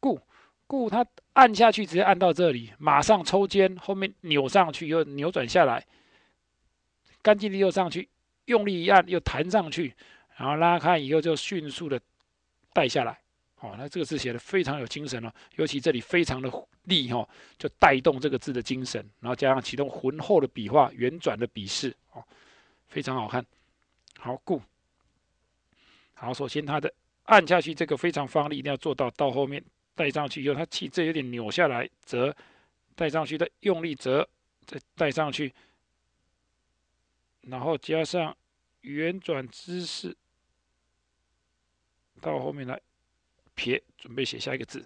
故故他按下去，直接按到这里，马上抽肩，后面扭上去，又扭转下来，干净利又上去，用力一按又弹上去，然后拉开以后就迅速的带下来。哦，那这个字写的非常有精神哦，尤其这里非常的力哦，就带动这个字的精神，然后加上启动浑厚的笔画，圆转的笔势，哦，非常好看。好，故好，首先他的按下去这个非常方力，一定要做到到后面。带上去以后，它气这有点扭下来折，带上去再用力折，再带上去，然后加上圆转姿势，到后面来撇，准备写下一个字。